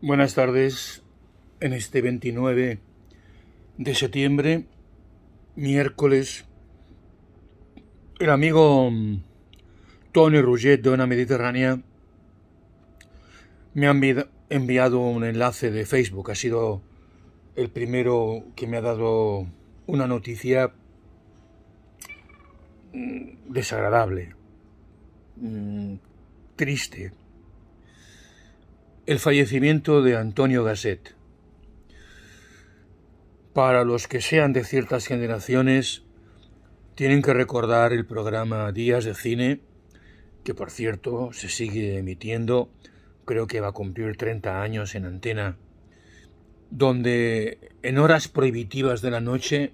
Buenas tardes. En este 29 de septiembre, miércoles, el amigo mm, Tony Rouget de Una Mediterránea me ha enviado un enlace de Facebook. Ha sido el primero que me ha dado una noticia mm, desagradable, mm, triste. El fallecimiento de Antonio Gasset. Para los que sean de ciertas generaciones, tienen que recordar el programa Días de Cine, que por cierto se sigue emitiendo, creo que va a cumplir 30 años en antena, donde en horas prohibitivas de la noche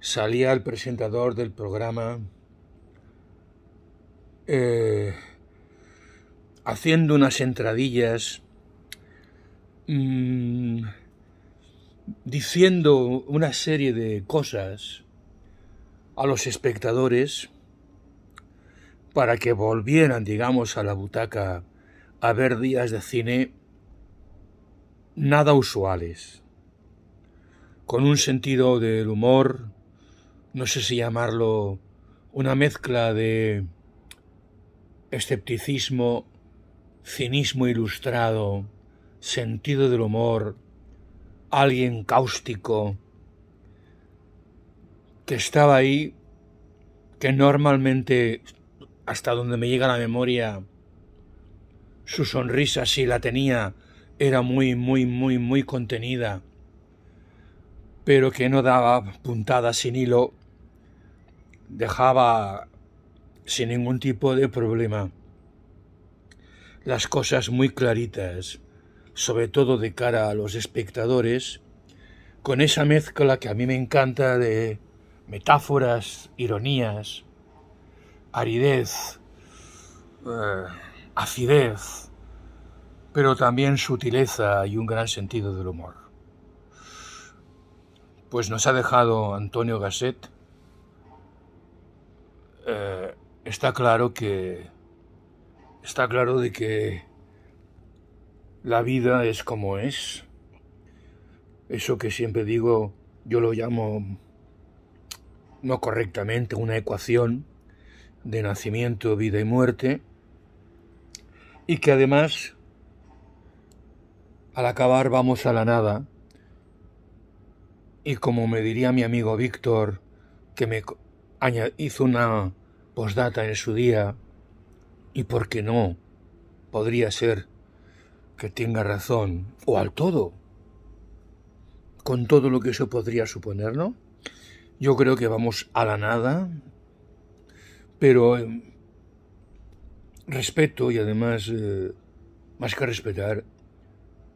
salía el presentador del programa eh, haciendo unas entradillas, mm, diciendo una serie de cosas a los espectadores para que volvieran, digamos, a la butaca a ver días de cine nada usuales, con un sentido del humor, no sé si llamarlo una mezcla de escepticismo, cinismo ilustrado, sentido del humor, alguien cáustico que estaba ahí, que normalmente, hasta donde me llega la memoria, su sonrisa, si la tenía, era muy, muy, muy, muy contenida, pero que no daba puntadas sin hilo, dejaba sin ningún tipo de problema las cosas muy claritas, sobre todo de cara a los espectadores, con esa mezcla que a mí me encanta de metáforas, ironías, aridez, eh, acidez, pero también sutileza y un gran sentido del humor. Pues nos ha dejado Antonio Gasset. Eh, está claro que Está claro de que la vida es como es. Eso que siempre digo, yo lo llamo no correctamente una ecuación de nacimiento, vida y muerte. Y que además, al acabar vamos a la nada. Y como me diría mi amigo Víctor, que me hizo una postdata en su día, y por qué no, podría ser que tenga razón, o al todo, con todo lo que eso podría suponer, ¿no? Yo creo que vamos a la nada, pero eh, respeto y además, eh, más que respetar,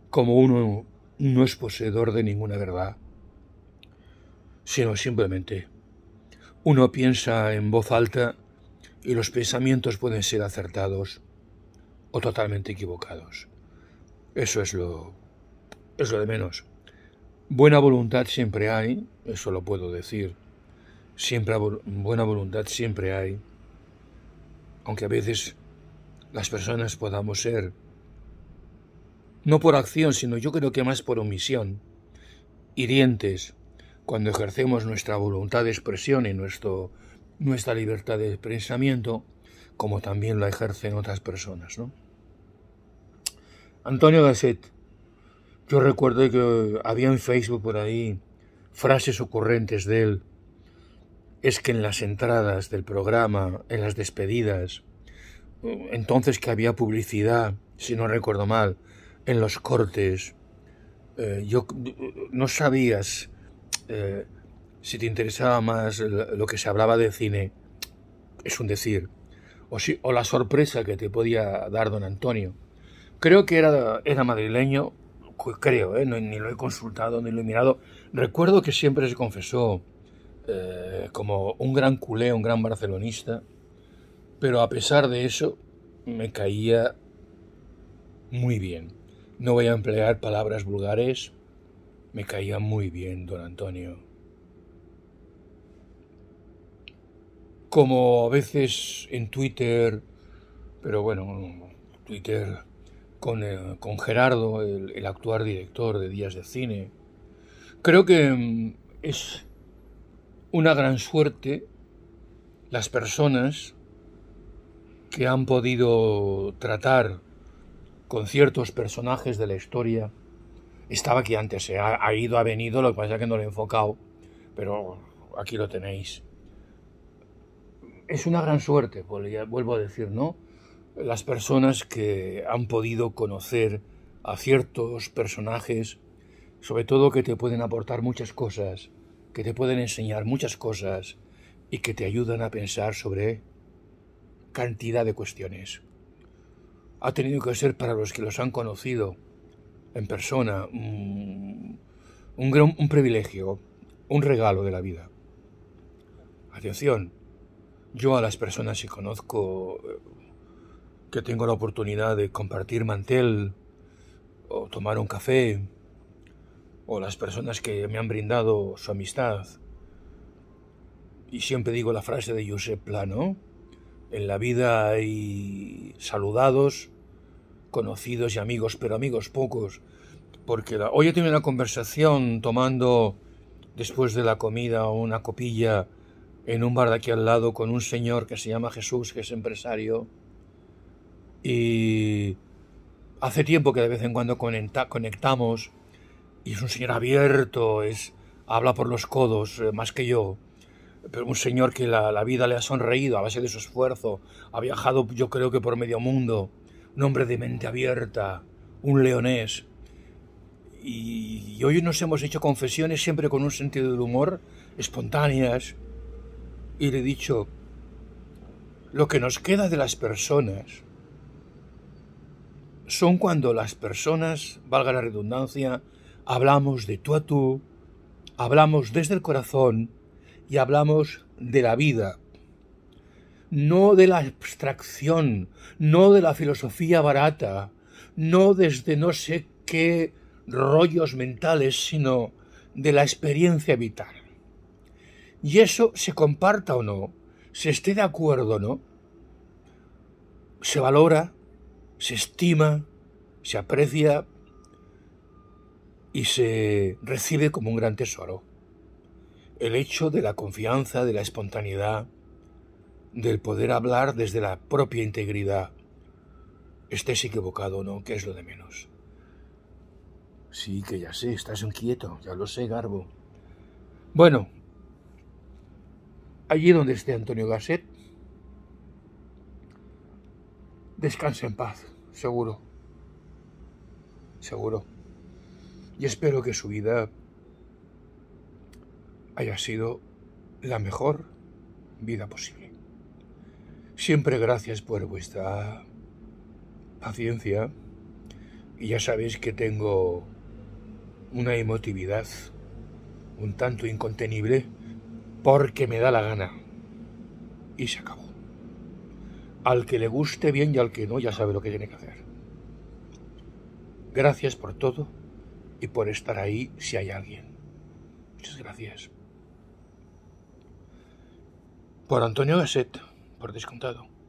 como uno no es poseedor de ninguna verdad, sino simplemente uno piensa en voz alta y los pensamientos pueden ser acertados o totalmente equivocados. Eso es lo, es lo de menos. Buena voluntad siempre hay, eso lo puedo decir. Siempre buena voluntad siempre hay. Aunque a veces las personas podamos ser no por acción, sino yo creo que más por omisión, hirientes cuando ejercemos nuestra voluntad de expresión y nuestro nuestra libertad de pensamiento como también la ejercen otras personas. ¿no? Antonio Gasset, yo recuerdo que había en Facebook por ahí frases ocurrentes de él. Es que en las entradas del programa, en las despedidas, entonces que había publicidad, si no recuerdo mal, en los cortes, eh, yo no sabías eh, si te interesaba más lo que se hablaba de cine, es un decir, o, o la sorpresa que te podía dar don Antonio. Creo que era, madrileño, pues creo, ¿eh? ni lo he consultado ni lo he mirado. Recuerdo que siempre se confesó eh, como un gran culé, un gran barcelonista, pero a pesar de eso me caía muy bien. No voy a emplear palabras vulgares, me caía muy bien don Antonio. como a veces en Twitter, pero bueno, Twitter con, eh, con Gerardo, el, actual director de Días de Cine. Creo que mm, es una gran suerte las personas que han podido tratar con ciertos personajes de la historia. Estaba aquí antes, se eh, ha ido, ha venido, lo que pasa es que no lo he enfocado, pero aquí lo tenéis es una gran suerte, vuelvo a decir, ¿no? Las personas que han podido conocer a ciertos personajes, sobre todo que te pueden aportar muchas cosas, que te pueden enseñar muchas cosas y que te ayudan a pensar sobre cantidad de cuestiones. Ha tenido que ser para los que los han conocido en persona mm, un, un privilegio, un regalo de la vida. Atención, yo a las personas que conozco, eh, que tengo la oportunidad de compartir mantel, o tomar un café, o las personas que me han brindado su amistad, y siempre digo la frase de Josep Plano, en la vida hay saludados, conocidos y amigos, pero amigos pocos, porque hoy he tenido una conversación tomando después de la comida una copilla en un bar de aquí al lado con un señor que se llama Jesús, que es empresario, y hace tiempo que de vez en cuando conectamos, y es un señor abierto, es, habla por los codos, eh, más que yo, pero un señor que la, la, vida le ha sonreído a base de su esfuerzo, ha viajado yo creo que por medio mundo, un hombre de mente abierta, un leonés. y, y hoy nos hemos hecho confesiones siempre con un sentido del humor espontáneas, y le he dicho, lo que nos queda de las personas son cuando las personas, valga la redundancia, hablamos de tú a tú, hablamos desde el corazón y hablamos de la vida, no de la abstracción, no de la filosofía barata, no desde no sé qué rollos mentales, sino de la experiencia vital y eso se comparta o no, se esté de acuerdo o no, se valora, se estima, se aprecia y se recibe como un gran tesoro. El hecho de la confianza, de la espontaneidad, del poder hablar desde la propia integridad, estés equivocado o no, que es lo de menos. Sí, que ya sé, estás inquieto, ya lo sé, Garbo. Bueno, allí donde esté Antonio Gasset, descanse en paz, seguro, seguro. Y espero que su vida haya sido la mejor vida posible. Siempre gracias por vuestra paciencia y ya sabéis que tengo una emotividad un tanto incontenible porque me da la gana. Y se acabó. Al que le guste bien y al que no, ya sabe lo que tiene que hacer. Gracias por todo y por estar ahí si hay alguien. Muchas gracias. Por Antonio Gasset, por descontado.